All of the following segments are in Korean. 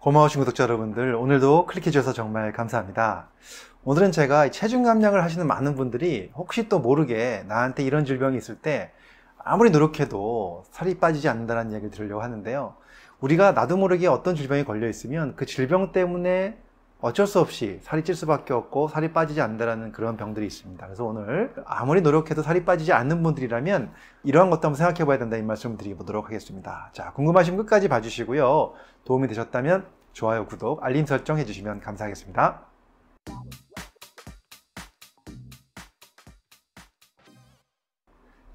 고마우신 구독자 여러분들, 오늘도 클릭해주셔서 정말 감사합니다. 오늘은 제가 체중 감량을 하시는 많은 분들이 혹시 또 모르게 나한테 이런 질병이 있을 때 아무리 노력해도 살이 빠지지 않는다는 이야기를 들으려고 하는데요. 우리가 나도 모르게 어떤 질병이 걸려 있으면 그 질병 때문에 어쩔 수 없이 살이 찔 수밖에 없고 살이 빠지지 않는다는 라 그런 병들이 있습니다. 그래서 오늘 아무리 노력해도 살이 빠지지 않는 분들이라면 이러한 것도 한번 생각해 봐야 된다 이 말씀 을 드리보도록 하겠습니다. 자, 궁금하신 끝까지 봐주시고요. 도움이 되셨다면 좋아요, 구독, 알림 설정 해주시면 감사하겠습니다.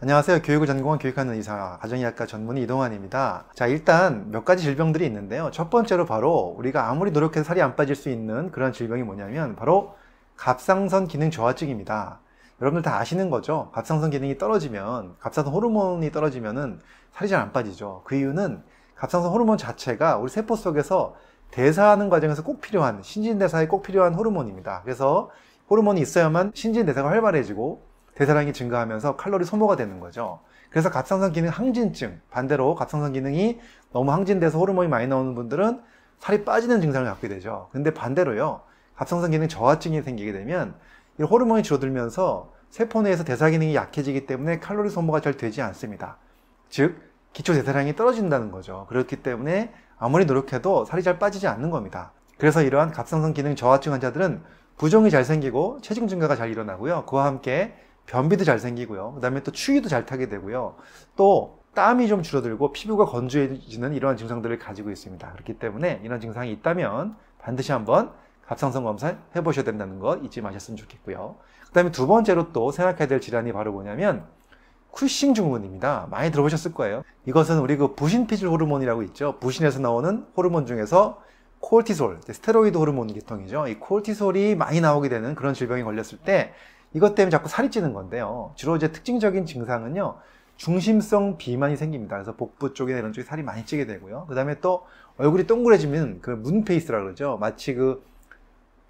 안녕하세요. 교육을 전공한 교육하는 의사, 가정의학과 전문의 이동환입니다. 자, 일단 몇 가지 질병들이 있는데요. 첫 번째로 바로 우리가 아무리 노력해서 살이 안 빠질 수 있는 그런 질병이 뭐냐면 바로 갑상선 기능 저하증입니다. 여러분들 다 아시는 거죠? 갑상선 기능이 떨어지면, 갑상선 호르몬이 떨어지면은 살이 잘 안 빠지죠. 그 이유는 갑상선 호르몬 자체가 우리 세포 속에서 대사하는 과정에서 꼭 필요한, 신진대사에 꼭 필요한 호르몬입니다. 그래서 호르몬이 있어야만 신진대사가 활발해지고 대사량이 증가하면서 칼로리 소모가 되는 거죠. 그래서 갑상선 기능 항진증, 반대로 갑상선 기능이 너무 항진돼서 호르몬이 많이 나오는 분들은 살이 빠지는 증상을 갖게 되죠. 근데 반대로요, 갑상선 기능 저하증이 생기게 되면 이 호르몬이 줄어들면서 세포 내에서 대사 기능이 약해지기 때문에 칼로리 소모가 잘 되지 않습니다. 즉, 기초 대사량이 떨어진다는 거죠. 그렇기 때문에 아무리 노력해도 살이 잘 빠지지 않는 겁니다. 그래서 이러한 갑상선 기능 저하증 환자들은 부종이 잘 생기고 체중 증가가 잘 일어나고요. 그와 함께 변비도 잘 생기고요. 그 다음에 또 추위도 잘 타게 되고요. 또 땀이 좀 줄어들고 피부가 건조해지는 이러한 증상들을 가지고 있습니다. 그렇기 때문에 이런 증상이 있다면 반드시 한번 갑상선 검사를 해보셔야 된다는 것 잊지 마셨으면 좋겠고요. 그 다음에 두 번째로 또 생각해야 될 질환이 바로 뭐냐면 쿠싱 증후군입니다. 많이 들어보셨을 거예요. 이것은 우리 그 부신피질 호르몬이라고 있죠. 부신에서 나오는 호르몬 중에서 콜티솔, 스테로이드 호르몬 계통이죠. 이 콜티솔이 많이 나오게 되는 그런 질병이 걸렸을 때 이것 때문에 자꾸 살이 찌는 건데요. 주로 이제 특징적인 증상은요. 중심성 비만이 생깁니다. 그래서 복부 쪽이나 이런 쪽에 살이 많이 찌게 되고요. 그 다음에 또 얼굴이 동그래지면 그 문페이스라 그러죠. 마치 그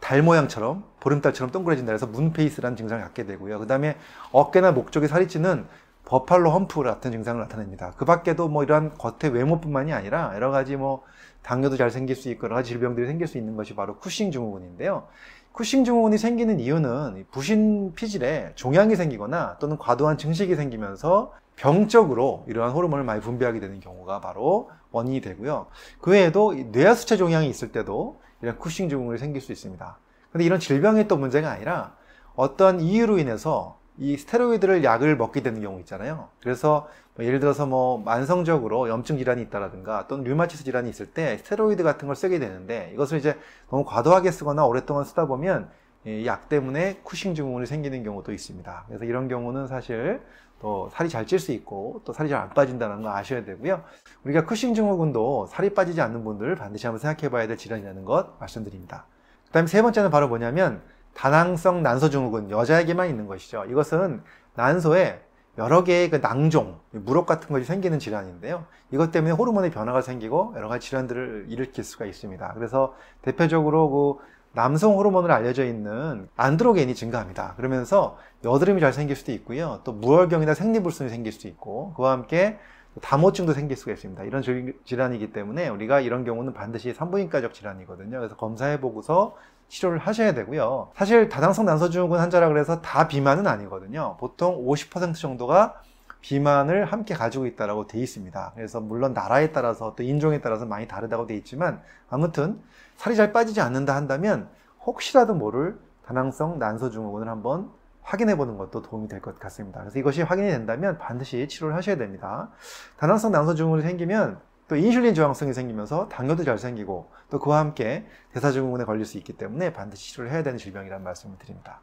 달 모양처럼 보름달처럼 동그래진다 해서 문페이스라는 증상을 갖게 되고요. 그 다음에 어깨나 목 쪽에 살이 찌는 버팔로 험프 같은 증상을 나타냅니다. 그 밖에도 뭐 이러한 겉의 외모뿐만이 아니라 여러 가지 뭐 당뇨도 잘 생길 수 있고 여러 가지 질병들이 생길 수 있는 것이 바로 쿠싱 증후군인데요. 쿠싱 증후군이 생기는 이유는 부신 피질에 종양이 생기거나 또는 과도한 증식이 생기면서 병적으로 이러한 호르몬을 많이 분비하게 되는 경우가 바로 원인이 되고요. 그 외에도 뇌하수체 종양이 있을 때도 이런 쿠싱 증후군이 생길 수 있습니다. 근데 이런 질병이 또 문제가 아니라 어떤 이유로 인해서 이 스테로이드를 약을 먹게 되는 경우 있잖아요. 그래서 뭐 예를 들어서 뭐 만성적으로 염증 질환이 있다라든가 또는 류마티스 질환이 있을 때 스테로이드 같은 걸 쓰게 되는데 이것을 이제 너무 과도하게 쓰거나 오랫동안 쓰다 보면 이 약 때문에 쿠싱 증후군이 생기는 경우도 있습니다. 그래서 이런 경우는 사실 또 살이 잘 찔 수 있고 또 살이 잘 안 빠진다는 거 아셔야 되고요. 우리가 쿠싱 증후군도 살이 빠지지 않는 분들 반드시 한번 생각해 봐야 될 질환이라는 것 말씀드립니다. 그 다음에 세 번째는 바로 뭐냐면 다낭성 난소 증후군 여자에게만 있는 것이죠. 이것은 난소에 여러 개의 그 낭종, 무릎 같은 것이 생기는 질환인데요. 이것 때문에 호르몬의 변화가 생기고 여러 가지 질환들을 일으킬 수가 있습니다. 그래서 대표적으로 그 남성 호르몬으로 알려져 있는 안드로겐이 증가합니다. 그러면서 여드름이 잘 생길 수도 있고요. 또 무월경이나 생리불순이 생길 수도 있고 그와 함께 다모증도 생길 수가 있습니다. 이런 질환이기 때문에 우리가 이런 경우는 반드시 산부인과적 질환이거든요. 그래서 검사해보고서 치료를 하셔야 되고요. 사실 다당성 난소증후군 환자라 그래서 다 비만은 아니거든요. 보통 50% 정도가 비만을 함께 가지고 있다라고 돼 있습니다. 그래서 물론 나라에 따라서 또 인종에 따라서 많이 다르다고 돼 있지만 아무튼 살이 잘 빠지지 않는다 한다면 혹시라도 모를 다낭성 난소증후군을 한번 확인해 보는 것도 도움이 될 것 같습니다. 그래서 이것이 확인이 된다면 반드시 치료를 하셔야 됩니다. 다낭성 난소증후군이 생기면 또 인슐린 저항성이 생기면서 당뇨도 잘 생기고 또 그와 함께 대사증후군에 걸릴 수 있기 때문에 반드시 치료를 해야 되는 질병이라는 말씀을 드립니다.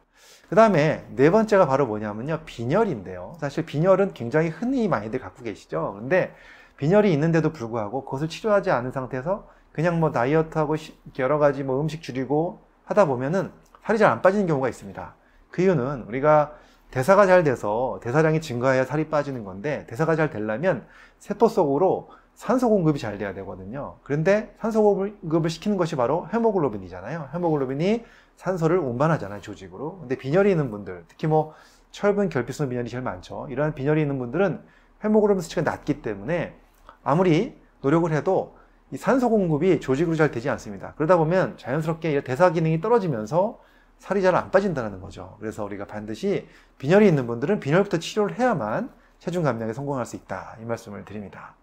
그 다음에 네 번째가 바로 뭐냐면요. 빈혈인데요. 사실 빈혈은 굉장히 흔히 많이들 갖고 계시죠. 근데 빈혈이 있는데도 불구하고 그것을 치료하지 않은 상태에서 그냥 뭐 다이어트하고 여러 가지 뭐 음식 줄이고 하다 보면은 살이 잘 안 빠지는 경우가 있습니다. 그 이유는 우리가 대사가 잘 돼서 대사량이 증가해야 살이 빠지는 건데 대사가 잘 되려면 세포 속으로 산소 공급이 잘 돼야 되거든요. 그런데 산소 공급을 시키는 것이 바로 헤모글로빈이잖아요. 헤모글로빈이 산소를 운반하잖아요, 조직으로. 근데 빈혈이 있는 분들, 특히 뭐 철분 결핍성 빈혈이 제일 많죠. 이러한 빈혈이 있는 분들은 헤모글로빈 수치가 낮기 때문에 아무리 노력을 해도 이 산소 공급이 조직으로 잘 되지 않습니다. 그러다 보면 자연스럽게 대사 기능이 떨어지면서 살이 잘 안 빠진다는 거죠. 그래서 우리가 반드시 빈혈이 있는 분들은 빈혈부터 치료를 해야만 체중 감량에 성공할 수 있다. 이 말씀을 드립니다.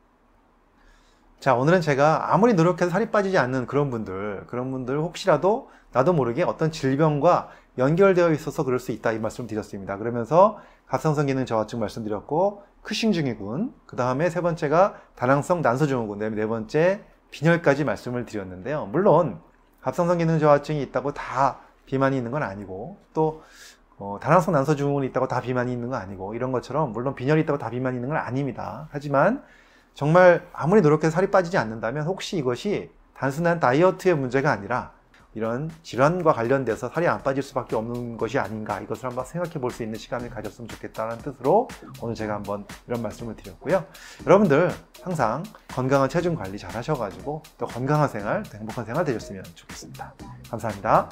자, 오늘은 제가 아무리 노력해서 살이 빠지지 않는 그런 분들, 그런 분들 혹시라도 나도 모르게 어떤 질병과 연결되어 있어서 그럴 수 있다. 이 말씀을 드렸습니다. 그러면서 갑상선 기능 저하증 말씀드렸고, 크싱 중후군그 다음에 세 번째가 다낭성 난소 증후군, 네 번째 빈혈까지 말씀을 드렸는데요. 물론 갑상선 기능 저하증이 있다고 다 비만이 있는 건 아니고 또 어, 다낭성 난소 증후군이 있다고 다 비만이 있는 건 아니고 이런 것처럼 물론 빈혈이 있다고 다 비만이 있는 건 아닙니다. 하지만 정말 아무리 노력해서 살이 빠지지 않는다면 혹시 이것이 단순한 다이어트의 문제가 아니라 이런 질환과 관련돼서 살이 안 빠질 수밖에 없는 것이 아닌가 이것을 한번 생각해 볼 수 있는 시간을 가졌으면 좋겠다는 뜻으로 오늘 제가 한번 이런 말씀을 드렸고요. 여러분들 항상 건강한 체중 관리 잘 하셔가지고 또 건강한 생활, 행복한 생활 되셨으면 좋겠습니다. 감사합니다.